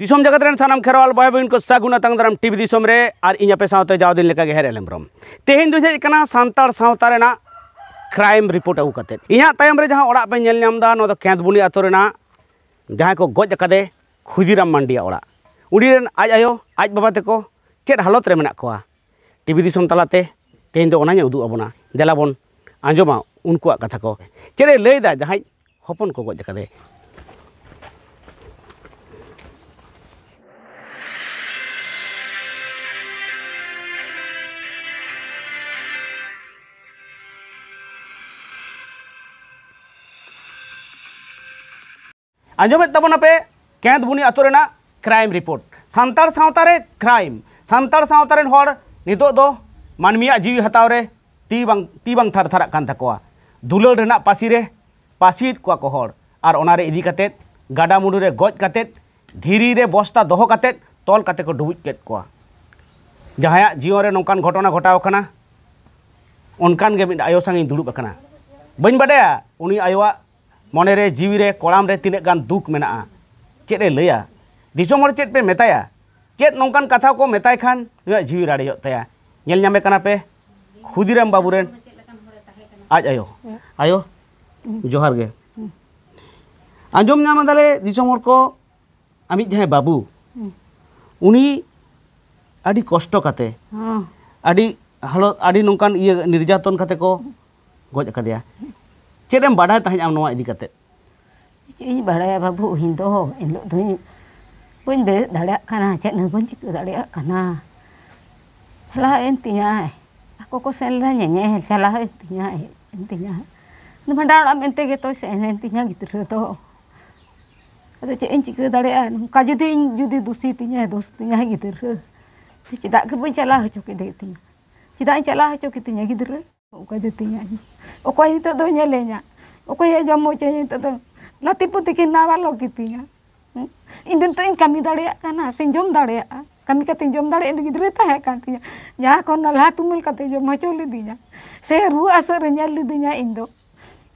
दिसम जगत rain सानम Kherwal boy बहन को सागुन तंगदराम टीवी दिसम रे और इन पे साथ जाओ दिन का हेर एलमरम तेहेन दुज हेज कना सांतार क्राइम रिपोर्ट अगू कते इहा जहाँ रे जहां ओड़ा पे नेल नाम दा केंदबुनी आतो रेना को गज कदे खुदीराम मांडिया ओड़ा उडी आज आयो आज बाबा तक चेद हालत में मेना कोआ टीवी तलाते तेहन दो तो ओना उदु अबना आजमा उनको कथा को चेद लैदा जहाँ हपन को गज कदे ᱟᱸᱡᱚᱢᱮᱫ ᱛᱟᱵᱚᱱᱟ ᱯᱮ ᱠᱮᱸᱫᱽᱵᱩᱱᱤ ᱟᱛᱳ ᱨᱮᱱᱟᱜ ᱠᱨᱟᱭᱤᱢ ᱨᱤᱯᱳᱨᱴ ᱥᱟᱱᱛᱟᱲ ᱥᱟᱶᱛᱟ ᱨᱮ ᱠᱨᱟᱭᱤᱢ ᱥᱟᱱᱛᱟᱲ ᱥᱟᱶᱛᱟ ᱨᱮᱱ ᱦᱚᱲ ᱱᱤᱛᱚᱜ ᱫᱚ ᱢᱟᱹᱱᱢᱤᱭᱟᱜ ᱡᱤᱣᱤ ᱦᱟᱛᱟᱣ ᱨᱮ ᱛᱤ ᱵᱟᱝ ᱛᱤ ᱵᱟᱝ ᱛᱷᱟᱨᱛᱷᱟᱨᱟᱜ ᱠᱟᱱ ᱛᱟᱠᱚᱣᱟ ᱫᱩᱞᱟᱹᱲ ᱨᱮᱱᱟᱜ ᱯᱟᱹᱥᱤ ᱨᱮ ᱯᱟᱹᱥᱤᱭᱮᱫ ᱠᱚᱣᱟ ᱠᱚ ᱦᱚᱲ ᱟᱨ ᱚᱱᱟᱨᱮ ᱤᱫᱤ ᱠᱟᱛᱮᱫ ᱜᱟᱰᱟᱢᱩᱰᱩ ᱨᱮ ᱜᱚᱡ ᱠᱟᱛᱮᱫ ᱫᱷᱤᱨᱤ ᱨᱮ ᱵᱚᱥᱛᱟ ᱫᱚᱦᱚ ᱠᱟᱛᱮᱫ ᱛᱚᱞ ᱠᱟᱛᱮ ᱠᱚ ᱰᱩᱵᱩᱡ ᱠᱮᱫ ᱠᱚᱣᱟ ᱡᱟᱦᱟᱸᱭᱟᱜ ᱡᱤᱭᱚᱱ ᱨᱮ ᱱᱚᱝᱠᱟᱱ ᱜᱷᱚᱴᱚᱱᱟ ᱜᱷᱚᱴᱟᱣ ᱟᱠᱟᱱᱟ ᱚᱱᱠᱟᱱ ᱜᱮ ᱢᱤᱫ ᱟᱭᱳ ᱥᱟᱶ ᱤᱧ ᱫᱩᱲᱩᱵ ᱟᱠᱟᱱᱟ ᱵᱟᱹᱧ ᱵᱟᱰᱟᱭᱟ ᱩᱱᱤ ᱟᱭᱳᱣᱟᱜ ᱢᱚᱱᱮᱨᱮ ᱡᱤᱣᱤᱨᱮ ᱠᱚᱲᱟᱢ ᱨᱮ ᱛᱤᱱᱟᱹᱜ ᱜᱟᱱ ᱫᱩᱠ ᱢᱮᱱᱟᱜᱼᱟ ᱪᱮᱫ ᱮ ᱞᱟᱹᱭᱟ ᱫᱤᱥᱚᱢ ᱦᱚᱲ ᱪᱮᱫ ᱯᱮ ᱢᱮᱛᱟᱭᱟ ᱪᱮᱫ ᱱᱚᱝᱠᱟᱱ ᱠᱟᱛᱷᱟ ᱠᱚ ᱢᱮᱛᱟᱭ ᱠᱷᱟᱱ ᱱᱩᱭᱟᱜ ᱡᱤᱣᱤ ᱨᱟᱲᱮᱡᱚᱜ ᱛᱟᱭᱟ ᱧᱮᱞ ᱧᱟᱢᱮ ᱠᱟᱱᱟ ᱯᱮ ᱠᱷᱩᱫᱤᱨᱟᱢ ᱵᱟᱹᱵᱩ ᱨᱮᱱ ᱟᱡ ᱟᱭᱳ ᱟᱭᱳ ᱡᱚᱦᱟᱨ ᱜᱮ ᱟᱸᱡᱚᱢ ᱧᱟᱢ ᱟᱫᱟᱞᱮ ᱫᱤᱥᱚᱢ ᱦᱚᱲ ᱠᱚ ᱟᱢᱤᱡ ᱡᱟᱦᱟᱸᱭ ᱵᱟᱹᱵᱩ ᱩᱱᱤ ᱟᱹᱰᱤ ᱠᱚᱥᱴᱚ ᱠᱟᱛᱮ ᱟᱹᱰᱤ ᱦᱟᱞᱚᱛ ᱟᱹᱰᱤ ᱱᱚᱝᱠᱟᱱ ᱤᱭᱟᱹ ᱱᱤᱨᱡᱟᱛᱚᱱ ᱠᱟᱛᱮ ᱠᱚ ᱜᱚᱡ ᱟᱠᱟᱫᱮᱭᱟ Cik edang balahe tahin yang nua edikate, cik edang balahe babu hindoho, hindoho hindoho, pun deh dalek karena cik edang poin cik edang lek kana, kalah edang tingah, eh, aku ku selan nyanyai, eh, cahlah edang tingah, eh, dah lah, mente ke toh, cik gitu ke toh, kada cik edang cik dalek, eh, kajuteng judi dusi tingah, dusi tingah gitu ke, cik cik dak celah poin cahlah cok edang tingah, cik dak celah cok edang tingah gitu ke. ᱚᱠᱚᱭ ᱫᱚ ᱛᱤᱧᱟᱹᱧ ᱚᱠᱚᱭ ᱱᱤᱛᱚᱜ ᱫᱚ ᱧᱮᱞᱮᱧᱟ ᱚᱠᱚᱭ ᱡᱚᱢ ᱦᱚᱪᱚᱧᱟ ᱱᱤᱛᱚᱜ ᱫᱚ ᱞᱟᱛᱤ ᱯᱩᱛᱤ ᱠᱤᱱ ᱱᱟᱣᱟᱞᱚ ᱠᱤᱛᱤᱧᱟ ᱤᱧ ᱫᱚ ᱱᱤᱛᱚᱜ ᱤᱧ ᱠᱟᱹᱢᱤ ᱫᱟᱲᱮᱭᱟᱜ ᱠᱟᱱᱟ ᱥᱮᱧ ᱡᱚᱢ ᱫᱟᱲᱮᱭᱟᱜᱼᱟ ᱠᱟᱹᱢᱤ ᱠᱟᱛᱮᱧ ᱡᱚᱢ ᱫᱟᱲᱮᱭᱟᱜᱼᱟ ᱜᱤᱫᱽᱨᱟᱹ ᱛᱟᱦᱮᱸ ᱠᱟᱱ ᱛᱤᱧᱟ ᱡᱟᱦᱟᱸ ᱠᱷᱚᱱ ᱱᱟᱞᱦᱟ ᱛᱩᱢᱟᱹᱞ ᱠᱟᱛᱮ ᱡᱚᱢ ᱦᱚᱪᱚ ᱞᱤᱫᱤᱧᱟ ᱥᱮ ᱨᱩᱣᱟᱹ ᱦᱟᱹᱥᱩ ᱨᱮ ᱧᱮᱞ ᱞᱤᱫᱤᱧᱟ ᱤᱧ ᱫᱚ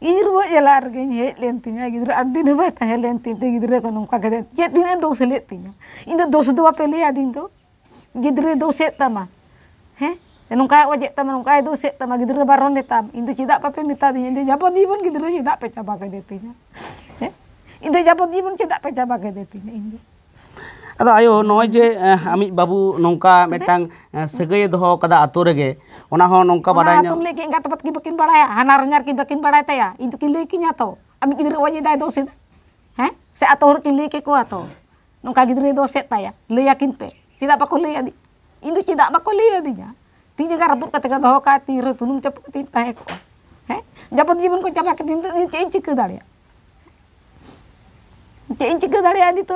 ᱤᱧ ᱨᱩᱣᱟᱹ ᱡᱟᱞᱟ ᱨᱮᱜᱮᱧ ᱦᱮᱡ ᱞᱮᱱ ᱛᱤᱧᱟ ᱜᱤᱫᱽᱨᱟᱹ ᱟᱹᱰᱤ ᱫᱤᱱ ᱦᱚᱸ ᱵᱟᱭ ᱛᱟᱦᱮᱸ ᱞᱮᱱ ᱛᱤᱧ ᱛᱮ ᱜᱤᱫᱽᱨᱟᱹ ᱠᱚ ᱱᱚᱝᱠᱟ ᱠᱟᱛᱮ ᱪᱮᱫ ᱛᱤᱱᱟᱹᱜ ᱫᱳᱥ ᱞᱮᱫ ᱛᱤᱧᱟ ᱤᱧ ᱫᱚ ᱫᱳᱥ ᱫᱚ ᱵᱟᱯᱮ ᱞᱟᱹᱭᱟᱫᱤᱧ ᱫᱚ ᱜᱤᱫᱽᱨᱟᱹ ᱫᱳᱥᱮᱫ ᱛᱟᱢᱟ ᱦᱮᱸ Tenungkai wajek tam nungkai itu sik tam gitu dere baron de tam. Itu cita apa pun minta dia. intu japot dia pun gitu loh tidak pecah pakai detinya. Eh? Intu japot dia pun cita pecah pakai detinya. Ada ayo noy je eh, ami babu nungka metang eh, segaya doh kada atur ge. Ona ho nungka badai nya. Atum leki enggak tepat kibakin badai. Hanar ya. nyar kibakin badai teh ya. Itu kileki nya to. amit gitu wajek dai do sik. He? Se atur kileki ku ato. Nungka gitu do doset ta ya. Le yakin pe. tidak pakul le ya, intu tidak Itu cita ti jaga rebut kata doho ka ti ru tunum cep ti tae ko. He? Japot jibun ko cep ka ti tu ni cein cek dalia. Cein cek dalia ni tu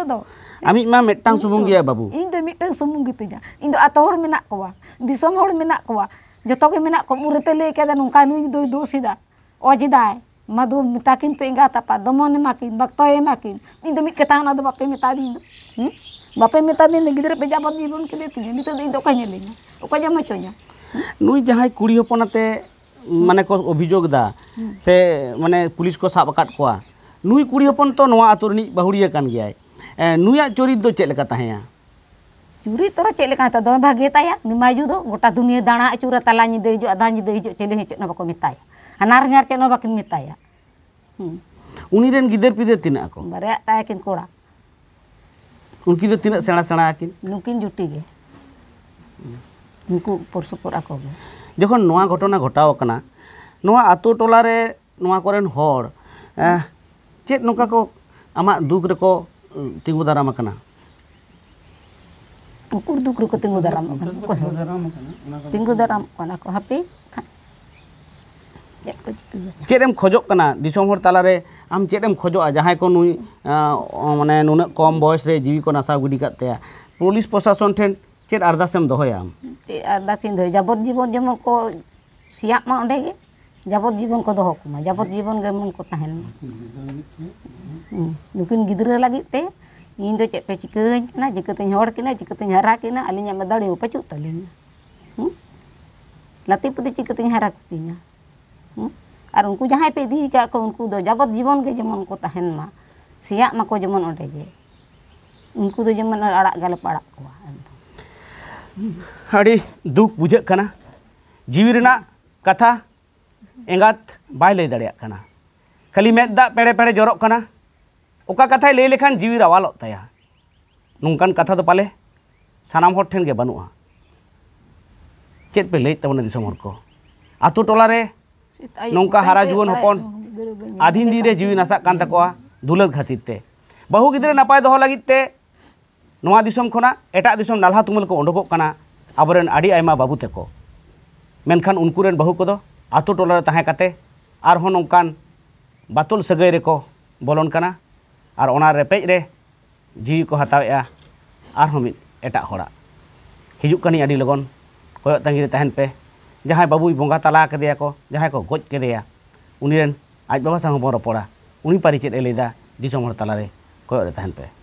Ami ah, ma metang sumung dia babu. Indo metang sumung gitu Indo atau hor menak kuah wa. Di som hor menak ko wa. Joto ke menak ko murepe le ke da nungka nu do sida. Madu mitakin pe apa tapa domon makin bakto e makin. Indo mit ketang na bape mitadi. Hmm? Bapak minta nih negeri pejabat di bumi kita tinggal itu itu kanya lagi, ukanya macamnya. नई जहाँ कुड़ी हपनाते माने को अभिजोगा से माने police को सब आक नई कुड़ी हपन तो अतु रही बाहुड़ियान गया नुआ चरित चलें चुरी तरह चलता है दमे भागे निमायजू गोटा दुनिया दाणा अचूरा तला निदे हजू आधा निदे हजू चले हजना बाको मताये हनार चे बाकी उन गिदर पिदर तीन को बारे तयकिन कोड़ा उनकी तीन सेड़ा सेड़ा नुकिन जुटी के ᱱᱩᱠᱩ ᱯᱚᱨᱥᱚᱯᱚᱨ ᱟᱠᱚ ᱜᱮ ᱡᱚᱠᱷᱚᱱ ᱱᱚᱣᱟ ᱜᱷᱚᱴᱚᱱᱟ ᱜᱷᱚᱴᱟᱣ ᱟᱠᱟᱱᱟ ᱱᱚᱣᱟ ᱟᱛᱳ ᱴᱚᱞᱟ ᱨᱮ ᱱᱚᱣᱟ ᱠᱚᱨᱮᱱ ᱦᱚᱲ ᱪᱮᱫ ᱱᱚᱝᱠᱟ ᱠᱚ ᱟᱢᱟᱜ ᱫᱩᱠ ᱨᱮᱠᱚ ᱛᱤᱸᱜᱩ ᱫᱟᱨᱟᱢ ᱟᱠᱟᱱᱟ ᱩᱠᱩᱨ ᱫᱩᱠ ᱨᱮᱠᱚ ᱛᱤᱸᱜᱩ ᱫᱟᱨᱟᱢ ᱟᱠᱟᱱᱟ ᱛᱤᱸᱜᱩ ᱫᱟᱨᱟᱢ ᱠᱟᱱᱟ ᱠᱚ ᱦᱟᱯᱮ ᱪᱮᱫ ᱮᱢ ᱠᱷᱚᱡᱚᱜ ᱠᱟᱱᱟ ᱫᱤᱥᱚᱢ ᱦᱚᱲ ᱛᱟᱞᱟᱨᱮ ᱟᱢ ᱪᱮᱫ ᱮᱢ ᱠᱷᱚᱡᱚᱜᱼᱟ ᱡᱟᱦᱟᱸᱭ ᱠᱚ ᱱᱩᱭ ᱢᱟᱱᱮ ᱱᱩᱱᱟᱹᱜ ᱠᱚᱢ ᱵᱚᱭᱮᱥ ᱨᱮ ᱡᱤᱣᱤ ᱠᱚ ᱱᱟᱥᱟᱣ ᱜᱤᱰᱤ ᱠᱟᱜ ᱛᱟᱭᱟ ᱯᱩᱞᱤᱥ ᱯᱨᱚᱥᱟᱥᱚᱱ ᱴᱷᱮᱱ Cet arda sem doho ya. Arda sem doho. Jabot jibon jemur ko siap mau dek. Jabot jibon ko doho kuma. Jabot jibon gemun ko tahan. Mungkin hmm. gider lagi teh. Indo cek peci kain, kena jika tuh nyor, kena jika tuh nyara, kena alinya medal itu pecut tulen. Hmm. Latih putih jika tuh nyara kupinya. Hmm. Arunku jahai pedih, kak unku do jabat jiwon ke zaman ku tahan ma, siak ma ku zaman orang je. Unku tu zaman orang galap orang kuah. अड़ी दुख बुझे जीवी कथा एंगात बै लई दाड़ा खाली मेद दा पेड़े पेड़े जोरोना ओका कथा लई लेखान जीवी रावालोग तया नौकान कथा तो पाले सानाम हर ठेन बनूआ चेद पे लई तबना को आतु टोलारे नौका हारा जुवन हपन आधीन दिन जीवी नासा दुलर खातिर ते बहु गिद्रे नपाय दो लगते ᱱᱚᱣᱟ ᱫᱤᱥᱚᱢ ᱠᱷᱚᱱᱟᱜ ᱮᱴᱟᱜ ᱫᱤᱥᱚᱢ ᱱᱟᱞᱦᱟ ᱛᱩᱢᱟᱹᱞ ᱠᱚ ᱚᱰᱚᱠᱚᱜ ᱠᱟᱱᱟ ᱟᱵᱚᱨᱮᱱ ᱟᱹᱰᱤ ᱟᱭᱢᱟ ᱵᱟᱹᱵᱩ ᱛᱮᱠᱚ ᱢᱮᱱᱠᱷᱟᱱ ᱩᱱᱠᱩ ᱨᱮᱱ ᱵᱟᱹᱦᱩ ᱠᱚᱫᱚ ᱟᱛᱳ ᱴᱚᱞᱟᱨᱮ ᱛᱟᱦᱮᱸ ᱠᱟᱛᱮ ᱟᱨᱦᱚᱸ ᱱᱚᱝᱠᱟᱱ ᱵᱟᱛᱚᱞ ᱥᱟᱹᱜᱟᱹᱭ ᱨᱮᱠᱚ ᱵᱚᱞᱚᱱ ᱠᱟᱱᱟ ᱟᱨ ᱚᱱᱟ ᱨᱮᱯᱮᱡ ᱨᱮ ᱡᱤᱣᱤ ᱠᱚ ᱦᱟᱛᱟᱣᱮᱜᱼᱟ ᱟᱨᱦᱚᱸ ᱢᱤᱫ ᱮᱴᱟᱜ ᱦᱚᱲᱟᱜ ᱦᱤᱡᱩᱜ ᱠᱟᱹᱱᱟᱹᱧ ᱟᱹᱰᱤ ᱞᱚᱜᱚᱱ ᱠᱚᱭᱚᱜ ᱛᱟᱺᱜᱤ ᱨᱮ ᱛᱟᱦᱮᱱ ᱯᱮ ᱡᱟᱦᱟᱸᱭ ᱵᱟᱹᱵᱩᱭ ᱵᱚᱸᱜᱟ ᱛᱟᱞᱟ ᱠᱮᱫᱮᱭᱟ ᱠᱚ ᱡᱟᱦᱟᱸᱭ ᱠᱚ ᱜᱚᱡ ᱠᱮᱫᱮᱭᱟ ᱩᱱᱤ ᱨᱮᱱ ᱟᱡ ᱵᱟᱵᱟ ᱥᱟᱶ ᱦᱚᱸᱵᱚᱱ ᱨᱚᱯᱚᱲᱟ ᱩᱱᱤ ᱯᱟᱹᱨᱤ ᱪᱮᱫ ᱮ ᱞᱟᱹᱭᱫᱟ ᱫᱤᱥᱚᱢ ᱦᱚᱲ ᱛᱟᱞᱟᱨᱮ ᱠᱚᱭᱚᱜ ᱨᱮ ᱛᱟᱦᱮᱱ ᱯᱮ